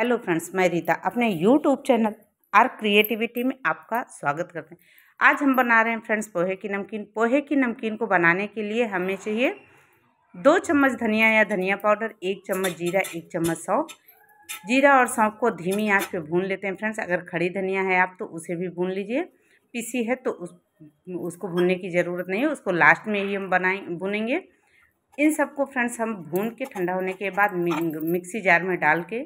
hello friends मैं रीता अपने YouTube channel are creativity में आपका स्वागत करते हैं आज हम बना रहे हैं फ्रेंड्स पोहे की नमकीन पोहे की नमकीन को बनाने के लिए हमें चाहिए दो चम्मच धनिया या धनिया पाउडर एक चम्मच जीरा एक चम्मच सौंफ जीरा और सौंफ को धीमी आंच पे भून लेते हैं फ्रेंड्स अगर खड़ी धनिया है आप तो उसे भी भून लीजिए पीसी है तो उस उसको भूनने की ज़रूरत नहीं है उसको लास्ट में ही हम बनाए भूनेंगे इन सबको फ्रेंड्स हम भून के ठंडा होने के बाद मिक्सी जार में डाल के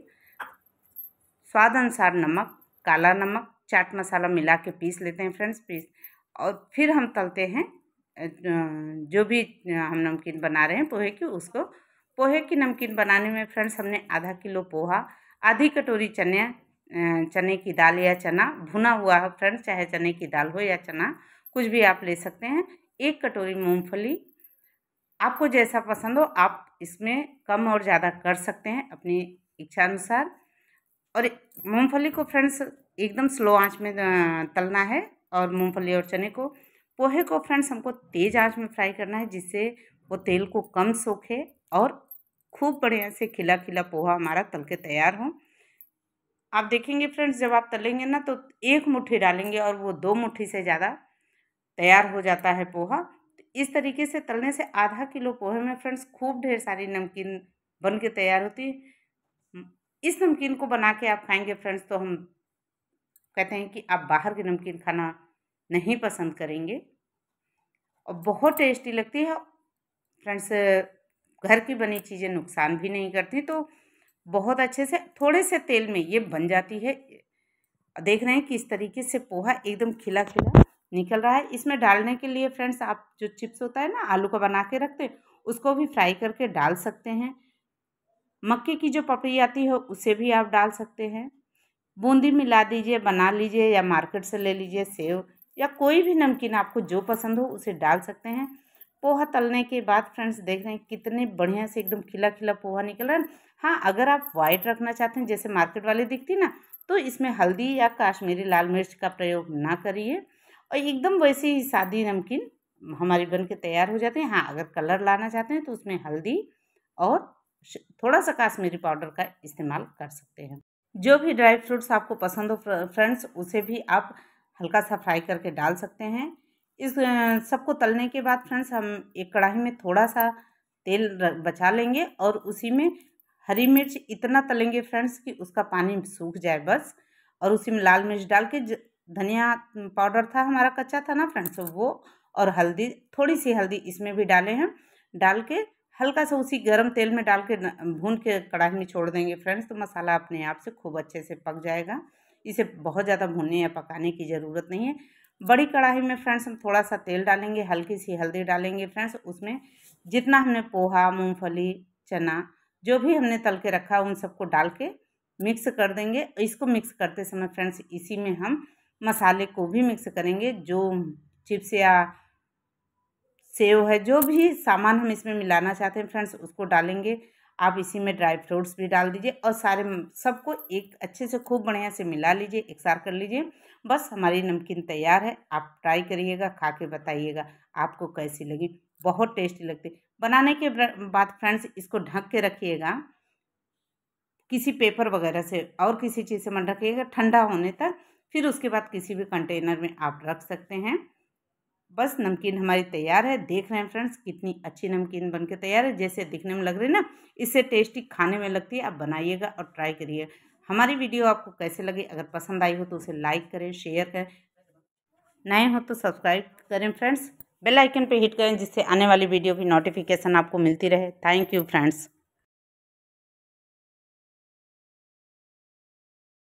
स्वाद अनुसार नमक काला नमक चाट मसाला मिला के पीस लेते हैं फ्रेंड्स पीस और फिर हम तलते हैं जो भी हम नमकीन बना रहे हैं पोहे की उसको पोहे की नमकीन बनाने में फ्रेंड्स हमने आधा किलो पोहा आधी कटोरी चने चने की दाल या चना भुना हुआ है फ्रेंड्स चाहे चने की दाल हो या चना कुछ भी आप ले सकते हैं एक कटोरी मूंगफली आपको जैसा पसंद हो आप इसमें कम और ज़्यादा कर सकते हैं अपनी इच्छा अनुसार और मूंगफली को फ्रेंड्स एकदम स्लो आंच में तलना है और मूंगफली और चने को पोहे को फ्रेंड्स हमको तेज़ आंच में फ्राई करना है जिससे वो तेल को कम सोखे और खूब बढ़िया से खिला खिला पोहा हमारा तल के तैयार हो आप देखेंगे फ्रेंड्स जब आप तलेंगे ना तो एक मुट्ठी डालेंगे और वो दो मुट्ठी से ज़्यादा तैयार हो जाता है पोहा तो इस तरीके से तलने से आधा किलो पोहे में फ्रेंड्स खूब ढेर सारी नमकीन बन के तैयार होती है इस नमकीन को बना के आप खाएंगे फ्रेंड्स तो हम कहते हैं कि आप बाहर के नमकीन खाना नहीं पसंद करेंगे और बहुत टेस्टी लगती है फ्रेंड्स घर की बनी चीज़ें नुकसान भी नहीं करती तो बहुत अच्छे से थोड़े से तेल में ये बन जाती है देख रहे हैं कि इस तरीके से पोहा एकदम खिला खिला निकल रहा है इसमें डालने के लिए फ्रेंड्स आप जो चिप्स होता है ना आलू का बना के रखते उसको भी फ्राई करके डाल सकते हैं मक्के की जो पपड़ी आती है उसे भी आप डाल सकते हैं बूंदी मिला दीजिए बना लीजिए या मार्केट से ले लीजिए सेव या कोई भी नमकीन आपको जो पसंद हो उसे डाल सकते हैं पोहा तलने के बाद फ्रेंड्स देख रहे हैं कितने बढ़िया से एकदम खिला खिला पोहा निकल रहा है हाँ अगर आप वाइट रखना चाहते हैं जैसे मार्केट वाली दिखती ना तो इसमें हल्दी या काश्मीरी लाल मिर्च का प्रयोग ना करिए और एकदम वैसे ही सादी नमकीन हमारी बन के तैयार हो जाते हैं हाँ अगर कलर लाना चाहते हैं तो उसमें हल्दी और थोड़ा सा काश्मीरी पाउडर का इस्तेमाल कर सकते हैं जो भी ड्राई फ्रूट्स आपको पसंद हो फ्रेंड्स उसे भी आप हल्का सा फ्राई करके डाल सकते हैं इस सबको तलने के बाद फ्रेंड्स हम एक कढ़ाई में थोड़ा सा तेल बचा लेंगे और उसी में हरी मिर्च इतना तलेंगे फ्रेंड्स कि उसका पानी सूख जाए बस और उसी में लाल मिर्च डाल के धनिया पाउडर था हमारा कच्चा था ना फ्रेंड्स वो और हल्दी थोड़ी सी हल्दी इसमें भी डाले हैं डाल के हल्का सा उसी गर्म तेल में डाल के भून के कढ़ाई में छोड़ देंगे फ्रेंड्स तो मसाला अपने आप से खूब अच्छे से पक जाएगा इसे बहुत ज़्यादा भूनने या पकाने की ज़रूरत नहीं है बड़ी कढ़ाई में फ्रेंड्स हम थोड़ा सा तेल डालेंगे हल्की सी हल्दी डालेंगे फ्रेंड्स उसमें जितना हमने पोहा मूँगफली चना जो भी हमने तल के रखा उन सबको डाल के मिक्स कर देंगे इसको मिक्स करते समय फ्रेंड्स इसी में हम मसाले को भी मिक्स करेंगे जो चिप्स या सेव है जो भी सामान हम इसमें मिलाना चाहते हैं फ्रेंड्स उसको डालेंगे आप इसी में ड्राई फ्रूट्स भी डाल दीजिए और सारे सबको एक अच्छे से खूब बढ़िया से मिला लीजिए एक सार कर लीजिए बस हमारी नमकीन तैयार है आप ट्राई करिएगा खा के बताइएगा आपको कैसी लगी बहुत टेस्टी लगती बनाने के बाद फ्रेंड्स इसको ढक के रखिएगा किसी पेपर वगैरह से और किसी चीज़ से मन रखिएगा ठंडा होने तक फिर उसके बाद किसी भी कंटेनर में आप रख सकते हैं बस नमकीन हमारी तैयार है देख रहे हैं फ्रेंड्स कितनी अच्छी नमकीन बनके तैयार है जैसे दिखने में लग रही है ना इससे टेस्टी खाने में लगती है आप बनाइएगा और ट्राई करिए हमारी वीडियो आपको कैसे लगी अगर पसंद आई हो तो उसे लाइक करें शेयर करें नए हो तो सब्सक्राइब करें फ्रेंड्स बेल आइकन पे हिट करें जिससे आने वाली वीडियो की नोटिफिकेशन आपको मिलती रहे थैंक यू फ्रेंड्स